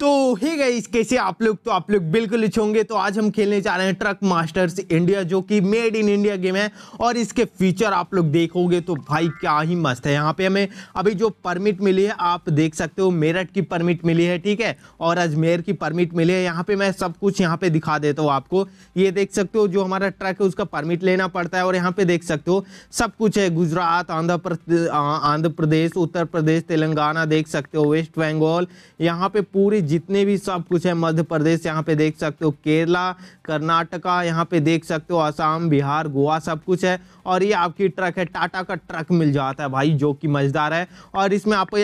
तो हे गई कैसे आप लोग तो आप लोग बिल्कुल इच्छे होंगे तो आज हम खेलने जा रहे हैं ट्रक मास्टर्स इंडिया जो कि मेड इन इंडिया गेम है और इसके फीचर आप लोग देखोगे तो भाई क्या ही मस्त है यहाँ पे हमें अभी जो परमिट मिली है आप देख सकते हो मेरठ की परमिट मिली है ठीक है और अजमेर की परमिट मिली है यहाँ पे मैं सब कुछ यहाँ पे दिखा देता हूँ आपको ये देख सकते हो जो हमारा ट्रक है उसका परमिट लेना पड़ता है और यहाँ पे देख सकते हो सब कुछ है गुजरात आंध्र प्रदेश आंध्र प्रदेश उत्तर प्रदेश तेलंगाना देख सकते हो वेस्ट बंगाल यहाँ पे पूरी जितने भी सब कुछ है मध्य प्रदेश यहाँ पे देख सकते हो केरला कर्नाटका यहाँ पे देख सकते हो आसाम बिहार गोवा सब कुछ है और ये आपकी ट्रक है टाटा का ट्रक मिल जाता है भाई जो कि मज़ेदार है और इसमें आप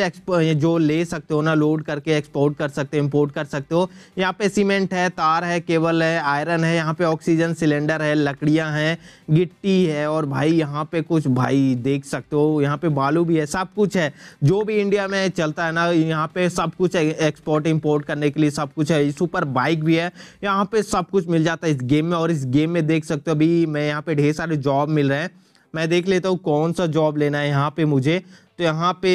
जो ले सकते हो ना लोड करके एक्सपोर्ट कर सकते हो इम्पोर्ट कर सकते हो यहाँ पे सीमेंट है तार है केबल है आयरन है यहाँ पे ऑक्सीजन सिलेंडर है लकड़ियाँ हैं गिट्टी है और भाई यहाँ पे कुछ भाई देख सकते हो यहाँ पे बालू भी है सब कुछ है जो भी इंडिया में चलता है ना यहाँ पे सब कुछ एक्सपोर्ट इम्पोर्ट प्रमोट करने के लिए सब कुछ है सुपर बाइक भी है यहाँ पे सब कुछ मिल जाता है इस गेम में और इस गेम में देख सकते हो अभी मैं यहाँ पे ढेर सारे जॉब मिल रहे हैं मैं देख लेता हूँ कौन सा जॉब लेना है यहाँ पे मुझे तो यहाँ पे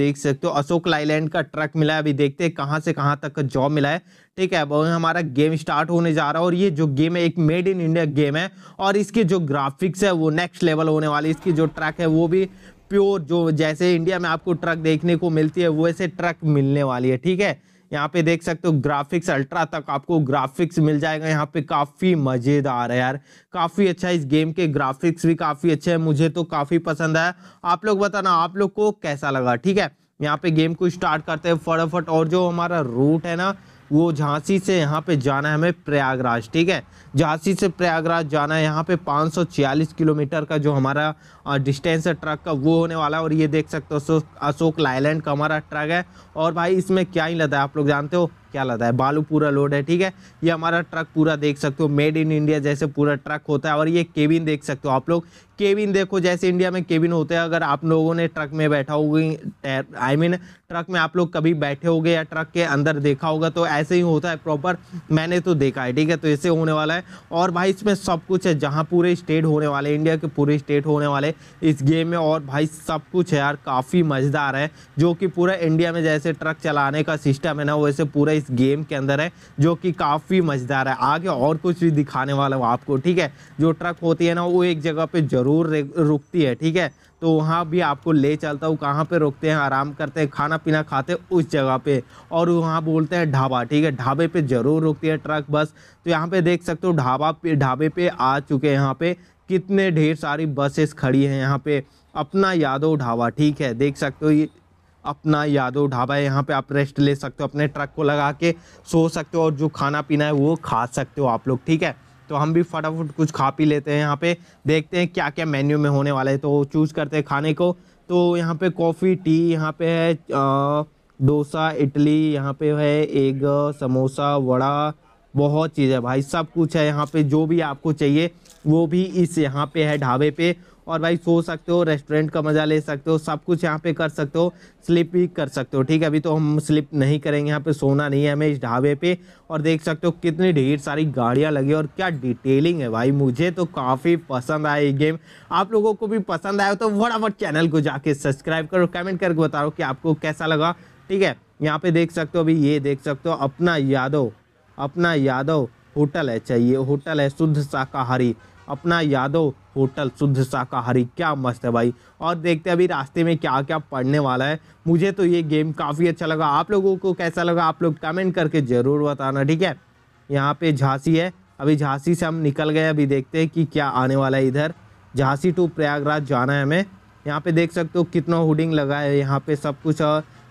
देख सकते हो अशोक लाइलैंड का ट्रक मिला है अभी देखते हैं कहाँ से कहाँ तक का जॉब मिला है ठीक है अब हमारा गेम स्टार्ट होने जा रहा है और ये जो गेम है एक मेड इन इंडिया गेम है और इसके जो ग्राफिक्स है वो नेक्स्ट लेवल होने वाली इसकी जो ट्रक है वो भी प्योर जो जैसे इंडिया में आपको ट्रक देखने को मिलती है वैसे ट्रक मिलने वाली है ठीक है यहाँ पे देख सकते हो ग्राफिक्स अल्ट्रा तक आपको ग्राफिक्स मिल जाएगा यहाँ पे काफ़ी मज़ेदार है यार काफ़ी अच्छा इस गेम के ग्राफिक्स भी काफ़ी अच्छे हैं मुझे तो काफ़ी पसंद आया आप लोग बताना आप लोग को कैसा लगा ठीक है यहाँ पे गेम को स्टार्ट करते हैं फटाफट और जो हमारा रूट है ना वो झांसी से यहाँ पे जाना है हमें प्रयागराज ठीक है झांसी से प्रयागराज जाना है यहाँ पे 546 किलोमीटर का जो हमारा डिस्टेंस है ट्रक का वो होने वाला है और ये देख सकते हो अशोक लाइलैंड का हमारा ट्रक है और भाई इसमें क्या ही लदा है आप लोग जानते हो क्या लगता है बालू पूरा लोड है ठीक है ये हमारा ट्रक पूरा देख सकते हो मेड इन इंडिया जैसे पूरा ट्रक होता है और ये केबिन देख सकते हो आप लोग केबिन देखो जैसे इंडिया में केबिन होते हैं अगर आप लोगों ने ट्रक में बैठा होगी आई मीन ट्रक में आप लोग कभी बैठे होगे या ट्रक के अंदर देखा होगा तो ऐसे ही होता है प्रॉपर मैंने तो देखा है ठीक है तो ऐसे होने वाला है और भाई इसमें सब कुछ है जहाँ पूरे स्टेट होने वाले इंडिया के पूरे स्टेट होने वाले इस गेम में और भाई सब कुछ है यार काफ़ी मज़ेदार है जो कि पूरा इंडिया में जैसे ट्रक चलाने का सिस्टम है ना वैसे पूरे इस गेम के अंदर है जो कि काफ़ी मज़ेदार है आगे और कुछ भी दिखाने वाला हूँ आपको ठीक है जो ट्रक होती है ना वो एक जगह पे ज़रूर रुकती है ठीक है तो वहाँ भी आपको ले चलता हूँ कहाँ पे रुकते हैं आराम करते हैं खाना पीना खाते हैं उस जगह पर और वहाँ बोलते हैं ढाबा ठीक है ढाबे पर ज़रूर रुकती है ट्रक बस तो यहाँ पर देख सकते हो ढाबा पे ढाबे पर आ चुके हैं यहाँ पर कितने ढेर सारी बसेस खड़ी हैं यहाँ पे अपना यादव ढाबा ठीक है देख सकते हो ये अपना यादव ढाबा है यहाँ पे आप रेस्ट ले सकते हो अपने ट्रक को लगा के सो सकते हो और जो खाना पीना है वो खा सकते हो आप लोग ठीक है तो हम भी फटाफट कुछ खा पी लेते हैं यहाँ पे देखते हैं क्या क्या मेन्यू में होने वाला है तो चूज़ करते हैं खाने को तो यहाँ पे कॉफ़ी टी यहाँ पे है डोसा इडली यहाँ पे है एग समोसा वड़ा बहुत चीज़ है भाई सब कुछ है यहाँ पे जो भी आपको चाहिए वो भी इस यहाँ पे है ढाबे पे और भाई सो सकते हो रेस्टोरेंट का मज़ा ले सकते हो सब कुछ यहाँ पे कर सकते हो स्लिप भी कर सकते हो ठीक है अभी तो हम स्लिप नहीं करेंगे यहाँ पे सोना नहीं है हमें इस ढाबे पे और देख सकते हो कितनी ढेर सारी गाड़ियाँ लगी और क्या डिटेलिंग है भाई मुझे तो काफ़ी पसंद आया ये गेम आप लोगों को भी पसंद आया तो फटाफट चैनल को जाके सब्सक्राइब करो कमेंट करके बताओ कि आपको कैसा लगा ठीक है यहाँ पे देख सकते हो अभी ये देख सकते हो अपना यादव अपना यादव होटल है चाहिए होटल है शुद्ध शाकाहारी अपना यादव होटल शुद्ध शाकाहारी क्या मस्त है भाई और देखते हैं अभी रास्ते में क्या क्या पढ़ने वाला है मुझे तो ये गेम काफ़ी अच्छा लगा आप लोगों को कैसा लगा आप लोग कमेंट करके ज़रूर बताना ठीक है यहाँ पे झांसी है अभी झांसी से हम निकल गए अभी देखते हैं कि क्या आने वाला है इधर झांसी टू प्रयागराज जाना है हमें यहाँ पे देख सकते हो कितना होर्डिंग लगा है यहाँ पे सब कुछ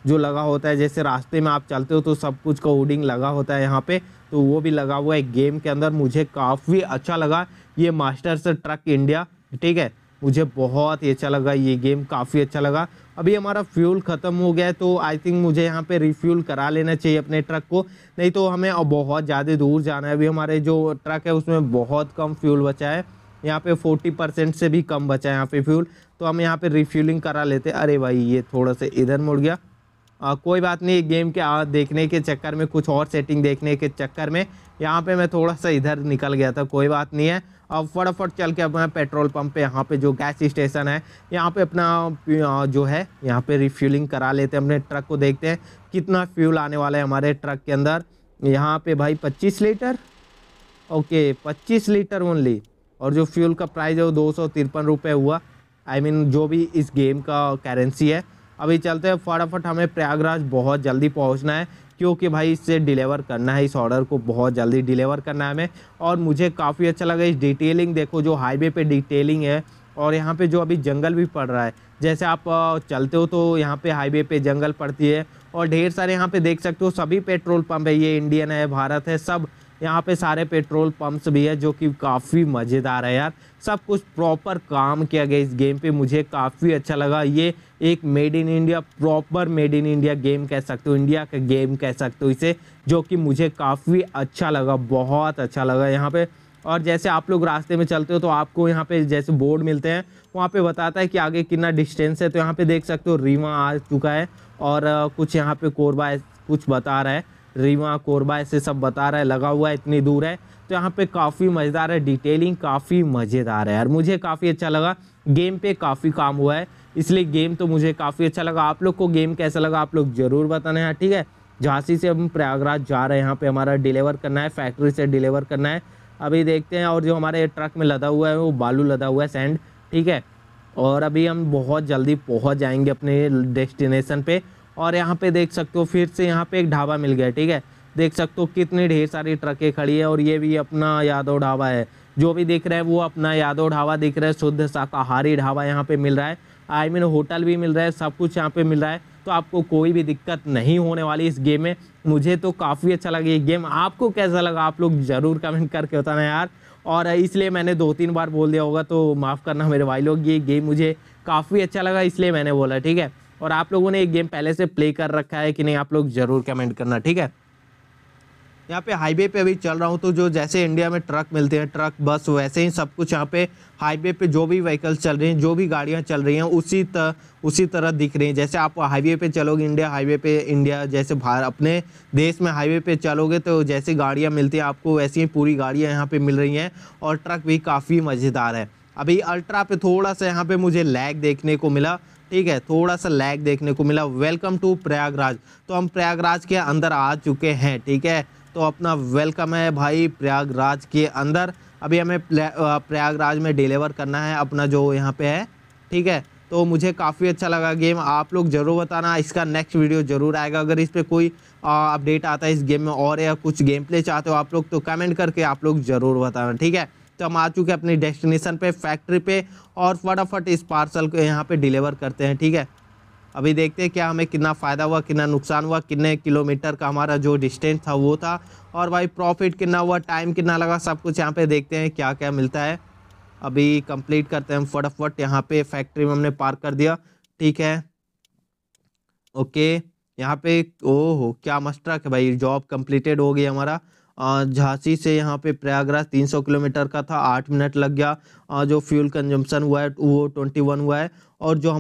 जो लगा होता है जैसे रास्ते में आप चलते हो तो सब कुछ का होर्डिंग लगा होता है यहाँ पे तो वो भी लगा हुआ है गेम के अंदर मुझे काफ़ी अच्छा लगा ये मास्टर्स ट्रक इंडिया ठीक है मुझे बहुत ही अच्छा लगा ये गेम काफ़ी अच्छा लगा अभी हमारा फ्यूल ख़त्म हो गया है तो आई थिंक मुझे यहाँ पे रिफ्यूल करा लेना चाहिए अपने ट्रक को नहीं तो हमें अब बहुत ज़्यादा दूर जाना है अभी हमारे जो ट्रक है उसमें बहुत कम फ्यूल बचा है यहाँ पे 40 परसेंट से भी कम बचा है यहाँ पे फ्यूल तो हम यहाँ पर रिफ्यूलिंग करा लेते अरे भाई ये थोड़ा सा इधर मुड़ गया आ, कोई बात नहीं गेम के आ, देखने के चक्कर में कुछ और सेटिंग देखने के चक्कर में यहाँ पे मैं थोड़ा सा इधर निकल गया था कोई बात नहीं है अब फटाफट चल के अपना पेट्रोल पंप पे यहाँ पे जो गैस स्टेशन है यहाँ पे अपना जो है यहाँ पे रिफ्यूलिंग करा लेते हैं अपने ट्रक को देखते हैं कितना फ्यूल आने वाला है हमारे ट्रक के अंदर यहाँ पर भाई पच्चीस लीटर ओके पच्चीस लीटर ओनली और जो फ्यूल का प्राइस है वो दो सौ तिरपन रुपये हुआ आई I मीन mean, जो भी इस गेम का करेंसी है अभी चलते हैं फटाफट हमें प्रयागराज बहुत जल्दी पहुंचना है क्योंकि भाई इससे डिलीवर करना है इस ऑर्डर को बहुत जल्दी डिलीवर करना है हमें और मुझे काफ़ी अच्छा लगा इस डिटेलिंग देखो जो हाईवे पे डिटेलिंग है और यहाँ पे जो अभी जंगल भी पड़ रहा है जैसे आप चलते हो तो यहाँ पे हाईवे पे जंगल पड़ती है और ढेर सारे यहाँ पे देख सकते हो सभी पेट्रोल पंप है ये इंडियन है भारत है सब यहाँ पे सारे पेट्रोल पंप्स भी है जो कि काफ़ी मज़ेदार है यार सब कुछ प्रॉपर काम किया गया इस गेम पे मुझे काफ़ी अच्छा लगा ये एक made in India proper made in India game कह सकते हो इंडिया का गेम कह सकते हो इसे जो कि मुझे काफ़ी अच्छा लगा बहुत अच्छा लगा यहाँ पे और जैसे आप लोग रास्ते में चलते हो तो आपको यहाँ पे जैसे बोर्ड मिलते हैं वहाँ पे बताता है कि आगे कितना डिस्टेंस है तो यहाँ पे देख सकते हो रीवा आ चुका है और कुछ यहाँ पे कोरबा कुछ बता रहा है रीवा कोरबा ऐसे सब बता रहा है लगा हुआ है इतनी दूर है तो यहाँ पे काफ़ी मज़ेदार है डिटेलिंग काफ़ी मज़ेदार है यार मुझे काफ़ी अच्छा लगा गेम पे काफ़ी काम हुआ है इसलिए गेम तो मुझे काफ़ी अच्छा लगा आप लोग को गेम कैसा लगा आप लोग ज़रूर बताना है ठीक है झांसी से हम प्रयागराज जा रहे हैं यहाँ पे हमारा डिलीवर करना है फैक्ट्री से डिलीवर करना है अभी देखते हैं और जो हमारे ट्रक में लदा हुआ है वो बालू लदा हुआ है सैंड ठीक है और अभी हम बहुत जल्दी पहुँच जाएंगे अपने डेस्टिनेसन पर और यहाँ पे देख सकते हो फिर से यहाँ पे एक ढाबा मिल गया ठीक है देख सकते हो कितने ढेर सारी ट्रकें खड़ी है और ये भी अपना यादव ढाबा है जो भी दिख रहा है वो अपना यादव ढाबा दिख रहा है शुद्ध शाकाहारी ढाबा यहाँ पे मिल रहा है आई मीन होटल भी मिल रहा है सब कुछ यहाँ पे मिल रहा है तो आपको कोई भी दिक्कत नहीं होने वाली इस गेम में मुझे तो काफ़ी अच्छा लगा ये गेम आपको कैसा लगा आप लोग ज़रूर कमेंट करके बताना यार और इसलिए मैंने दो तीन बार बोल दिया होगा तो माफ़ करना मेरे भाई लोग ये गेम मुझे काफ़ी अच्छा लगा इसलिए मैंने बोला ठीक है और आप लोगों ने एक गेम पहले से प्ले कर रखा है कि नहीं आप लोग जरूर कमेंट करना ठीक है यहाँ पे हाईवे पे अभी चल रहा हूँ तो जो जैसे इंडिया में ट्रक मिलते हैं ट्रक बस वैसे ही सब कुछ यहाँ पे हाईवे पे जो भी व्हीकल्स चल रहे हैं जो भी गाड़ियाँ चल रही हैं उसी तरह उसी तरह दिख रही हैं जैसे आप हाईवे पे चलोगे इंडिया हाईवे पे इंडिया जैसे भारत अपने देश में हाईवे पे चलोगे तो जैसे गाड़ियाँ मिलती हैं आपको वैसी ही पूरी गाड़ियाँ यहाँ पर मिल रही हैं और ट्रक भी काफ़ी मज़ेदार है अभी अल्ट्रा पे थोड़ा सा यहाँ पे मुझे लैग देखने को मिला ठीक है थोड़ा सा लैग देखने को मिला वेलकम टू प्रयागराज तो हम प्रयागराज के अंदर आ चुके हैं ठीक है तो अपना वेलकम है भाई प्रयागराज के अंदर अभी हमें प्रयागराज में डिलीवर करना है अपना जो यहाँ पे है ठीक है तो मुझे काफ़ी अच्छा लगा गेम आप लोग ज़रूर बताना इसका नेक्स्ट वीडियो ज़रूर आएगा अगर इस पर कोई अपडेट आता है इस गेम में और या कुछ गेम प्ले चाहते हो आप लोग तो कमेंट करके आप लोग ज़रूर बताना ठीक है तो हम आ चुके हैं अपनी डेस्टिनेशन पे फैक्ट्री पे और फटाफट इस पार्सल को यहाँ पे डिलीवर करते हैं ठीक है अभी देखते हैं क्या हमें कितना फ़ायदा हुआ कितना नुकसान हुआ कितने किलोमीटर का हमारा जो डिस्टेंस था वो था और भाई प्रॉफिट कितना हुआ टाइम कितना लगा सब कुछ यहाँ पे देखते हैं क्या क्या मिलता है अभी कंप्लीट करते हैं हम फटाफट यहाँ पे फैक्ट्री में हमने पार्क कर दिया ठीक है ओके यहाँ पे ओहो क्या मस्ट्रक है भाई जॉब कंप्लीटेड हो गई हमारा झांसी से यहाँ पे प्रयागराज 300 किलोमीटर का था आठ मिनट लग गया जो फ्यूल कंजम्पशन हुआ है वो 21 हुआ है और जो हम